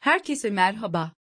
Herkese merhaba.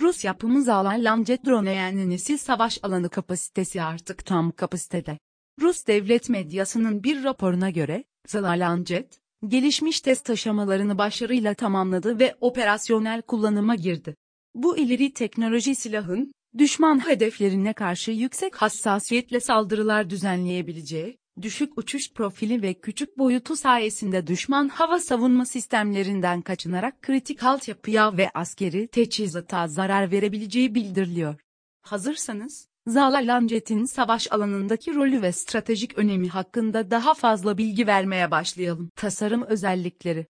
Rus yapımı Zalan yani nesil savaş alanı kapasitesi artık tam kapasitede. Rus devlet medyasının bir raporuna göre, Zalan Lamjet, gelişmiş test aşamalarını başarıyla tamamladı ve operasyonel kullanıma girdi. Bu ileri teknoloji silahın, düşman hedeflerine karşı yüksek hassasiyetle saldırılar düzenleyebileceği, düşük uçuş profili ve küçük boyutu sayesinde düşman hava savunma sistemlerinden kaçınarak kritik altyapıya ve askeri teçhizata zarar verebileceği bildiriliyor. Hazırsanız, Zalalanjet'in savaş alanındaki rolü ve stratejik önemi hakkında daha fazla bilgi vermeye başlayalım. Tasarım özellikleri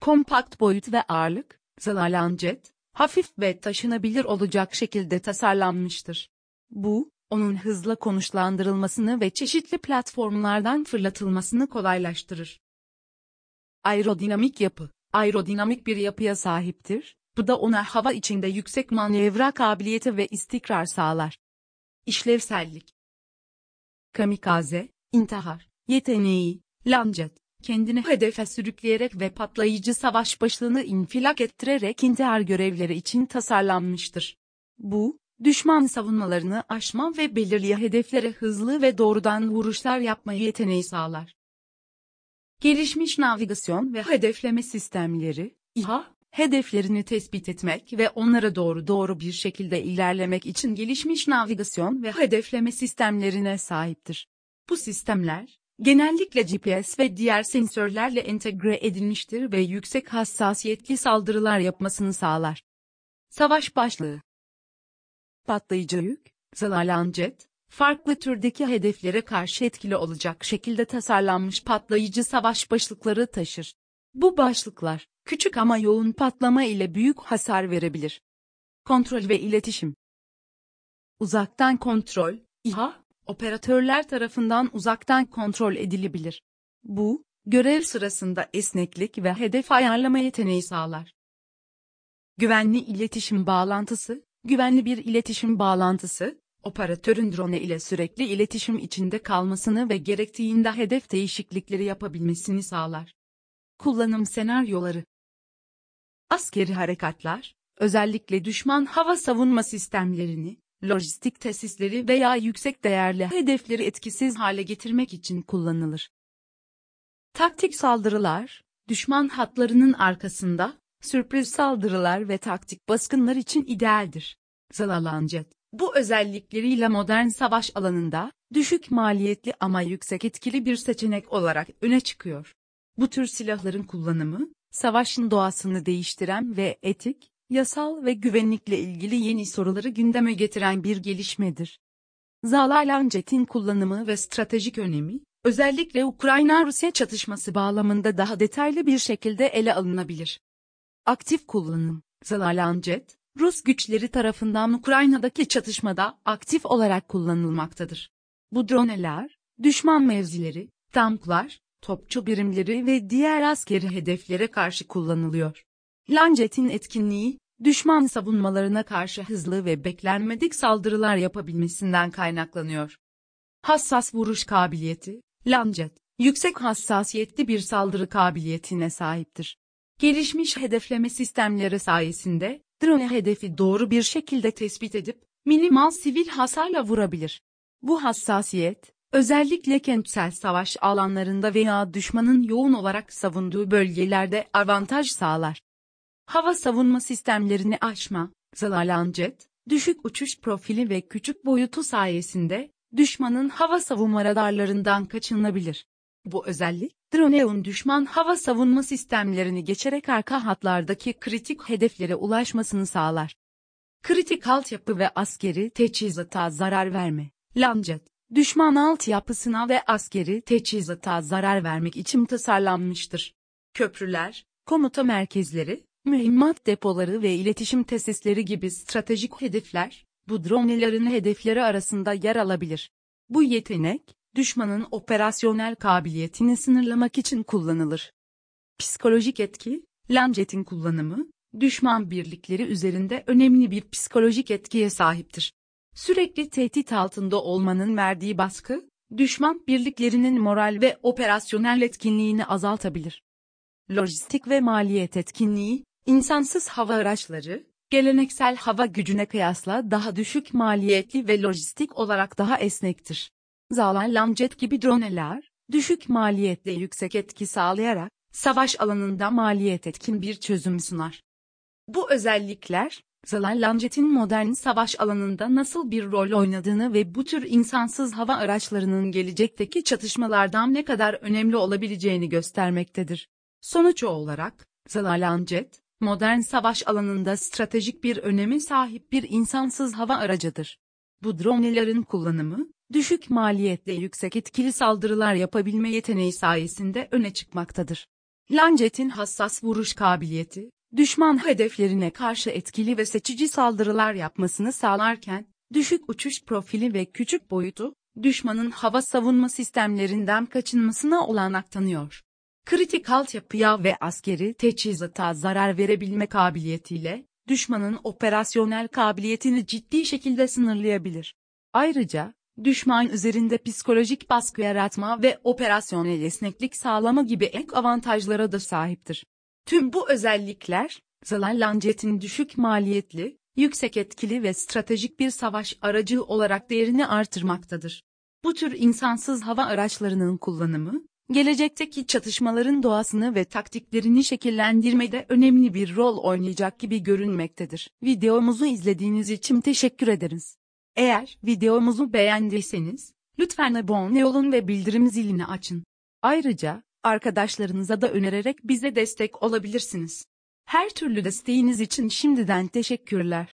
Kompakt boyut ve ağırlık, Zalalanjet, hafif ve taşınabilir olacak şekilde tasarlanmıştır. Bu, onun hızla konuşlandırılmasını ve çeşitli platformlardan fırlatılmasını kolaylaştırır. Aerodinamik yapı, aerodinamik bir yapıya sahiptir, bu da ona hava içinde yüksek manevra kabiliyeti ve istikrar sağlar. İşlevsellik Kamikaze, intihar, yeteneği, lancet, kendini hedefe sürükleyerek ve patlayıcı savaş başlığını infilak ettirerek intihar görevleri için tasarlanmıştır. Bu, düşman savunmalarını aşma ve belirli hedeflere hızlı ve doğrudan vuruşlar yapma yeteneği sağlar. Gelişmiş navigasyon ve hedefleme sistemleri, İHA, hedeflerini tespit etmek ve onlara doğru doğru bir şekilde ilerlemek için gelişmiş navigasyon ve hedefleme sistemlerine sahiptir. Bu sistemler, genellikle GPS ve diğer sensörlerle entegre edilmiştir ve yüksek hassasiyetli saldırılar yapmasını sağlar. Savaş başlığı patlayıcı yük, zalalan jet, farklı türdeki hedeflere karşı etkili olacak şekilde tasarlanmış patlayıcı savaş başlıkları taşır. Bu başlıklar, küçük ama yoğun patlama ile büyük hasar verebilir. Kontrol ve iletişim Uzaktan kontrol, İHA, operatörler tarafından uzaktan kontrol edilebilir. Bu, görev sırasında esneklik ve hedef ayarlama yeteneği sağlar. Güvenli iletişim bağlantısı, güvenli bir iletişim bağlantısı, operatörün drone ile sürekli iletişim içinde kalmasını ve gerektiğinde hedef değişiklikleri yapabilmesini sağlar. Kullanım senaryoları Askeri harekatlar, özellikle düşman hava savunma sistemlerini, lojistik tesisleri veya yüksek değerli hedefleri etkisiz hale getirmek için kullanılır. Taktik saldırılar, düşman hatlarının arkasında, Sürpriz saldırılar ve taktik baskınlar için idealdir. Zalalancet, bu özellikleriyle modern savaş alanında, düşük maliyetli ama yüksek etkili bir seçenek olarak öne çıkıyor. Bu tür silahların kullanımı, savaşın doğasını değiştiren ve etik, yasal ve güvenlikle ilgili yeni soruları gündeme getiren bir gelişmedir. Zalalancet'in kullanımı ve stratejik önemi, özellikle Ukrayna-Rusya çatışması bağlamında daha detaylı bir şekilde ele alınabilir aktif kullanım, Zalalancet, Rus güçleri tarafından Ukrayna'daki çatışmada aktif olarak kullanılmaktadır. Bu droneler, düşman mevzileri, tanklar, topçu birimleri ve diğer askeri hedeflere karşı kullanılıyor. Lancet'in etkinliği, düşman savunmalarına karşı hızlı ve beklenmedik saldırılar yapabilmesinden kaynaklanıyor. Hassas vuruş kabiliyeti, Lancet, yüksek hassasiyetli bir saldırı kabiliyetine sahiptir. Gelişmiş hedefleme sistemleri sayesinde, drone hedefi doğru bir şekilde tespit edip, minimal sivil hasarla vurabilir. Bu hassasiyet, özellikle kentsel savaş alanlarında veya düşmanın yoğun olarak savunduğu bölgelerde avantaj sağlar. Hava savunma sistemlerini aşma, zararlancet, düşük uçuş profili ve küçük boyutu sayesinde, düşmanın hava savunma radarlarından kaçınılabilir. Bu özellik, Droneun düşman hava savunma sistemlerini geçerek arka hatlardaki kritik hedeflere ulaşmasını sağlar. Kritik altyapı ve askeri teçhizata zarar verme. Lancet, düşman altyapısına ve askeri teçhizata zarar vermek için tasarlanmıştır. Köprüler, komuta merkezleri, mühimmat depoları ve iletişim tesisleri gibi stratejik hedefler, bu dronelerin hedefleri arasında yer alabilir. Bu yetenek, düşmanın operasyonel kabiliyetini sınırlamak için kullanılır. Psikolojik etki, Lancet'in kullanımı, düşman birlikleri üzerinde önemli bir psikolojik etkiye sahiptir. Sürekli tehdit altında olmanın verdiği baskı, düşman birliklerinin moral ve operasyonel etkinliğini azaltabilir. Lojistik ve maliyet etkinliği, insansız hava araçları, geleneksel hava gücüne kıyasla daha düşük maliyetli ve lojistik olarak daha esnektir. Zalan Lamjet gibi droneler, düşük maliyetle yüksek etki sağlayarak, savaş alanında maliyet etkin bir çözüm sunar. Bu özellikler, Zalan Lamjet'in modern savaş alanında nasıl bir rol oynadığını ve bu tür insansız hava araçlarının gelecekteki çatışmalardan ne kadar önemli olabileceğini göstermektedir. Sonuç olarak, Zalan Lamjet, modern savaş alanında stratejik bir önemi sahip bir insansız hava aracıdır. Bu dronelerin kullanımı, düşük maliyetle yüksek etkili saldırılar yapabilme yeteneği sayesinde öne çıkmaktadır. Lancet'in hassas vuruş kabiliyeti, düşman hedeflerine karşı etkili ve seçici saldırılar yapmasını sağlarken, düşük uçuş profili ve küçük boyutu, düşmanın hava savunma sistemlerinden kaçınmasına olanak tanıyor. Kritik altyapıya ve askeri teçhizata zarar verebilme kabiliyetiyle, düşmanın operasyonel kabiliyetini ciddi şekilde sınırlayabilir. Ayrıca, düşman üzerinde psikolojik baskı yaratma ve operasyonel esneklik sağlama gibi ek avantajlara da sahiptir. Tüm bu özellikler, Zalan Lancet'in düşük maliyetli, yüksek etkili ve stratejik bir savaş aracı olarak değerini artırmaktadır. Bu tür insansız hava araçlarının kullanımı, gelecekteki çatışmaların doğasını ve taktiklerini şekillendirmede önemli bir rol oynayacak gibi görünmektedir. Videomuzu izlediğiniz için teşekkür ederiz. Eğer videomuzu beğendiyseniz, lütfen abone olun ve bildirim zilini açın. Ayrıca, arkadaşlarınıza da önererek bize destek olabilirsiniz. Her türlü desteğiniz için şimdiden teşekkürler.